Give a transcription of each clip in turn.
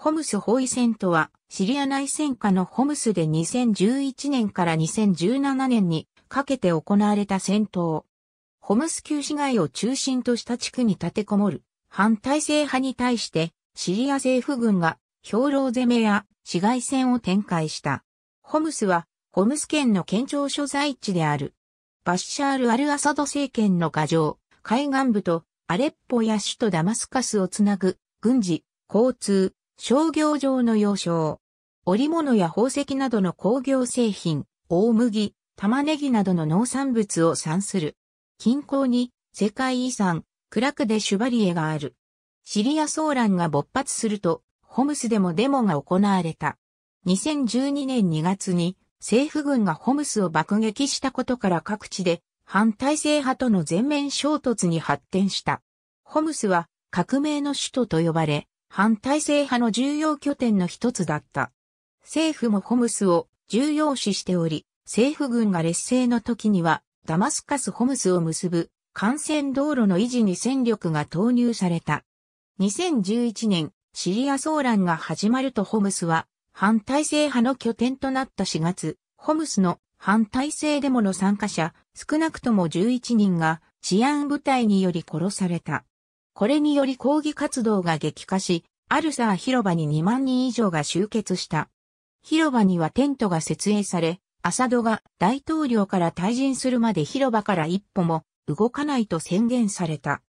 ホムス包囲戦とは、シリア内戦下のホムスで2011年から2017年にかけて行われた戦闘。ホムス旧市街を中心とした地区に立てこもる反体制派に対してシリア政府軍が兵糧攻めや市街戦を展開した。ホムスはホムス県の県庁所在地である。バッシャール・アル・アサド政権の牙城、海岸部とアレッポや首都ダマスカスをつなぐ軍事、交通、商業上の要衝。織物や宝石などの工業製品、大麦、玉ねぎなどの農産物を産する。近郊に世界遺産、クラクデシュバリエがある。シリア騒乱が勃発すると、ホムスでもデモが行われた。2012年2月に政府軍がホムスを爆撃したことから各地で反体制派との全面衝突に発展した。ホムスは革命の首都と呼ばれ、反体制派の重要拠点の一つだった。政府もホムスを重要視しており、政府軍が劣勢の時には、ダマスカスホムスを結ぶ幹線道路の維持に戦力が投入された。2011年、シリア騒乱が始まるとホムスは、反体制派の拠点となった4月、ホムスの反体制デモの参加者、少なくとも11人が治安部隊により殺された。これにより抗議活動が激化し、アルサー広場に2万人以上が集結した。広場にはテントが設営され、アサドが大統領から退陣するまで広場から一歩も動かないと宣言された。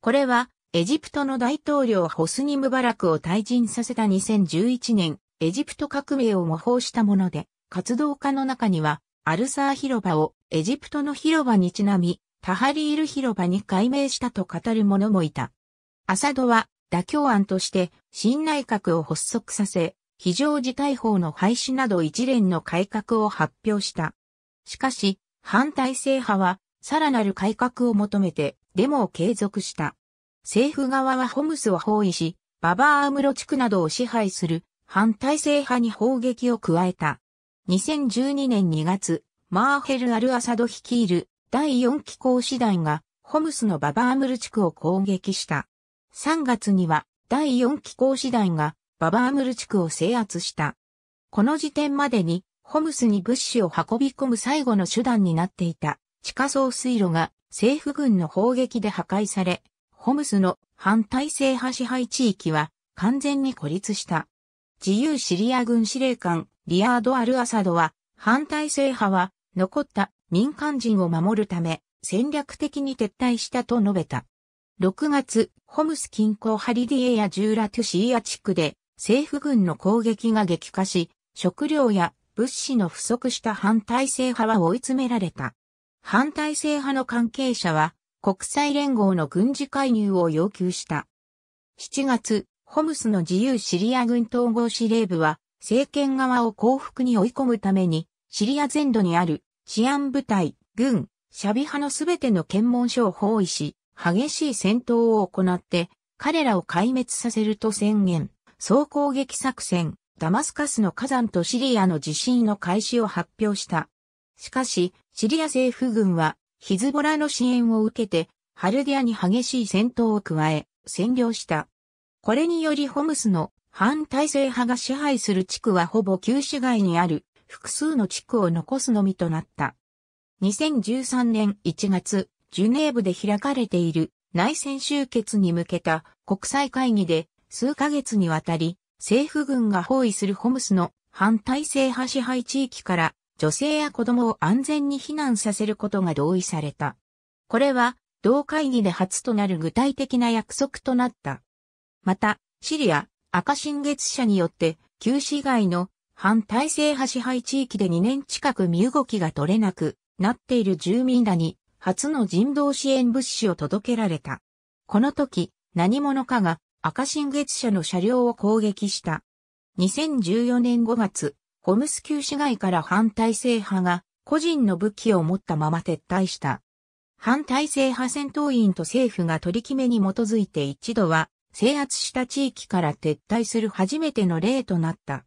これは、エジプトの大統領ホスニムバラクを退陣させた2011年、エジプト革命を模倣したもので、活動家の中には、アルサー広場をエジプトの広場にちなみ、タハリール広場に改名したと語る者もいた。アサドは妥協案として新内閣を発足させ、非常事態法の廃止など一連の改革を発表した。しかし、反体制派は、さらなる改革を求めて、デモを継続した。政府側はホムスを包囲し、ババアアムロ地区などを支配する反体制派に砲撃を加えた。2012年2月、マーヘル・アル・アサド率いる第4機構師団がホムスのババアムル地区を攻撃した。3月には第4機構師団がババアムル地区を制圧した。この時点までにホムスに物資を運び込む最後の手段になっていた地下層水路が政府軍の砲撃で破壊され、ホムスの反体制派支配地域は完全に孤立した。自由シリア軍司令官リアード・アル・アサドは反体制派は残った民間人を守るため戦略的に撤退したと述べた。6月、ホムス近郊ハリディエやジューラトゥシーア地区で政府軍の攻撃が激化し、食料や物資の不足した反体制派は追い詰められた。反体制派の関係者は国際連合の軍事介入を要求した。7月、ホムスの自由シリア軍統合司令部は政権側を降伏に追い込むためにシリア全土にある治安部隊、軍、シャビ派のすべての検問所を包囲し、激しい戦闘を行って、彼らを壊滅させると宣言、総攻撃作戦、ダマスカスの火山とシリアの地震の開始を発表した。しかし、シリア政府軍は、ヒズボラの支援を受けて、ハルディアに激しい戦闘を加え、占領した。これによりホムスの反体制派が支配する地区はほぼ旧市街にある複数の地区を残すのみとなった。2013年1月、ジュネーブで開かれている内戦終結に向けた国際会議で数ヶ月にわたり政府軍が包囲するホムスの反体制派支配地域から女性や子供を安全に避難させることが同意された。これは同会議で初となる具体的な約束となった。また、シリア、赤新月社によって、旧市街の反体制派支配地域で2年近く身動きが取れなくなっている住民らに初の人道支援物資を届けられた。この時、何者かが赤新月社の車両を攻撃した。2014年5月、ホムス旧市街から反体制派が個人の武器を持ったまま撤退した。反体制派戦闘員と政府が取り決めに基づいて一度は制圧した地域から撤退する初めての例となった。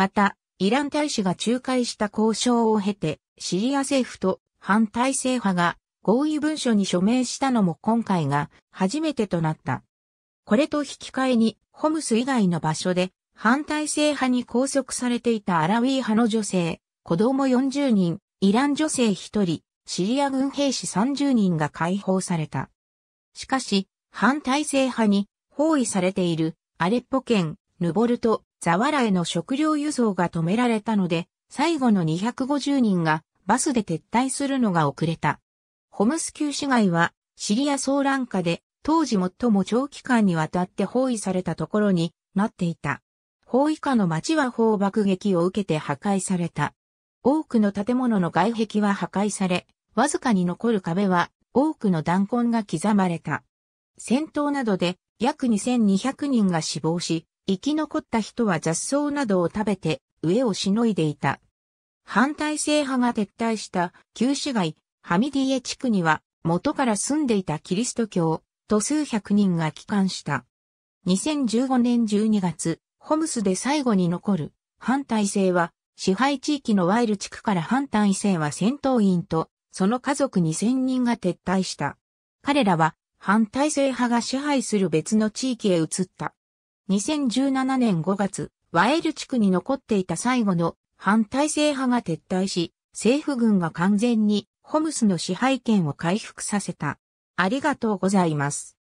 また、イラン大使が仲介した交渉を経て、シリア政府と反体制派が合意文書に署名したのも今回が初めてとなった。これと引き換えに、ホムス以外の場所で反体制派に拘束されていたアラウィー派の女性、子供40人、イラン女性1人、シリア軍兵士30人が解放された。しかし、反体制派に包囲されているアレッポ県ヌボルト、ザワラへの食料輸送が止められたので、最後の250人がバスで撤退するのが遅れた。ホムス旧市街はシリア騒乱下で当時最も長期間にわたって包囲されたところになっていた。包囲下の町は砲爆撃を受けて破壊された。多くの建物の外壁は破壊され、わずかに残る壁は多くの弾痕が刻まれた。戦闘などで約2200人が死亡し、生き残った人は雑草などを食べて、飢えをしのいでいた。反体制派が撤退した旧市街、ハミディエ地区には、元から住んでいたキリスト教、と数百人が帰還した。2015年12月、ホムスで最後に残る、反体制は、支配地域のワイル地区から反体制は戦闘員と、その家族2000人が撤退した。彼らは、反体制派が支配する別の地域へ移った。2017年5月、ワエル地区に残っていた最後の反体制派が撤退し、政府軍が完全にホムスの支配権を回復させた。ありがとうございます。